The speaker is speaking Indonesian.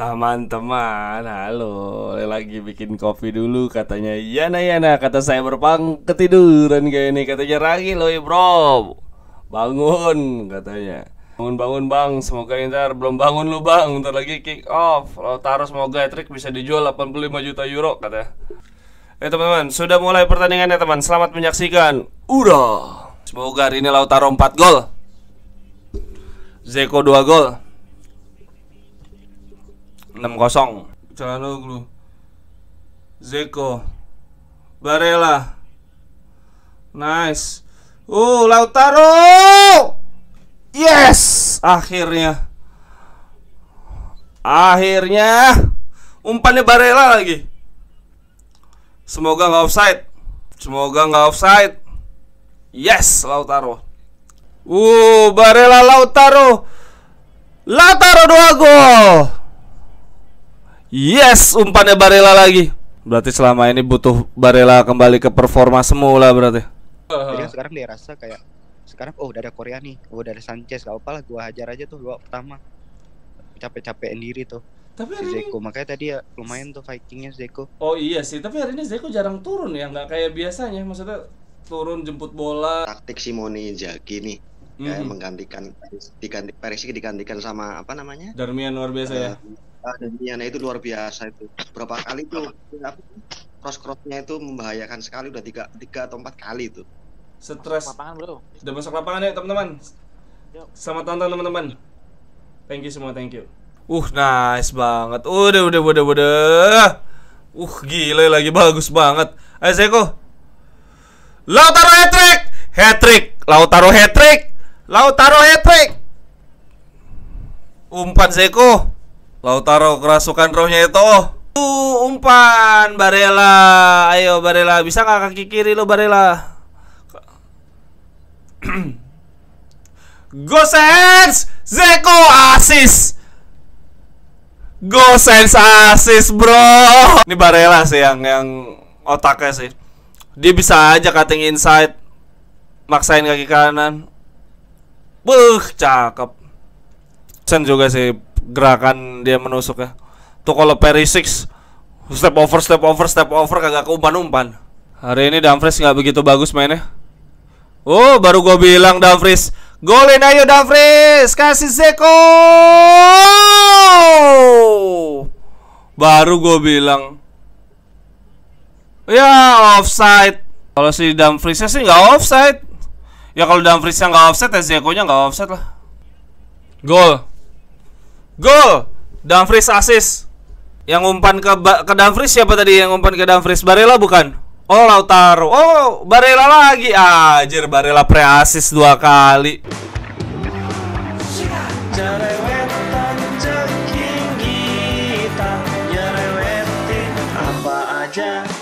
Teman-teman, halo. Lagi bikin kopi dulu katanya. Yana Yana kata saya berpang ketiduran kayak ini katanya Ragi loh bro. Bangun katanya. Bangun bangun bang, semoga ntar belum bangun lu bang, ntar lagi kick off. Lo taruh semoga trik bisa dijual 85 juta euro kata. Eh teman-teman, sudah mulai pertandingannya teman. Selamat menyaksikan. Udah. Semoga hari ini Lautaro 4 gol. Zeko 2 gol kosong. 0 Calhanoglu Zeko Barella Nice Uh Lautaro Yes Akhirnya Akhirnya Umpannya Barella lagi Semoga nggak offside Semoga nggak offside Yes Lautaro Uh Barella Lautaro Lautaro dua gol Yes, umpannya Barela lagi. Berarti selama ini butuh Barela kembali ke performa semula berarti. Jadi iya, sekarang dia rasa kayak sekarang oh udah ada Korea nih, oh, udah ada Sanchez, gak apa lah gua hajar aja tuh gua pertama. capek capek sendiri tuh. Tapi hari si Zeko. ini... makanya tadi ya lumayan tuh fightingnya Zeko. Oh iya sih, tapi hari ini Zeko jarang turun ya, nggak kayak biasanya. Maksudnya turun jemput bola. Taktik Simone Inzaghi nih hmm. kayak mm-hmm. menggantikan diganti Perisik digantikan sama apa namanya? Darmian luar biasa uh, ya. Eh, pandeminya ah, nah itu luar biasa itu berapa kali itu cross crossnya itu membahayakan sekali udah tiga tiga atau empat kali itu stres lapangan bro udah masuk lapangan ya teman-teman selamat tonton teman-teman thank you semua thank you uh nice banget udah udah udah udah uh gila lagi bagus banget ayo Seko Lautaro hat trick hat trick Lautaro hat trick Lautaro hat trick umpan Seko Lautaro kerasukan rohnya itu Tuh umpan Barela Ayo Barela Bisa nggak kaki kiri lo Barela Gosens Zeko asis Gosens asis bro Ini Barela sih yang, yang otaknya sih Dia bisa aja cutting inside Maksain kaki kanan Buh cakep Sen juga sih gerakan dia menusuk ya. Tuh kalau Perry six step over step over step over kagak keumpan-umpan. Hari ini Dumfries nggak begitu bagus mainnya. Oh, baru gue bilang Dumfries. Golin ayo Dumfries, kasih Zeko. Baru gue bilang. Ya, offside. Kalau si Dumfriesnya sih nggak offside. Ya kalau Dumfriesnya nggak offside, ya Zeko-nya nggak offside lah. Gol. Gol. Dumfries asis. Yang umpan ke ba ke Dumfries siapa tadi yang umpan ke Dumfries? Barella bukan? Oh Lautaro. Oh, Barella lagi. Ajir ah, Barella pre asis dua kali. Apa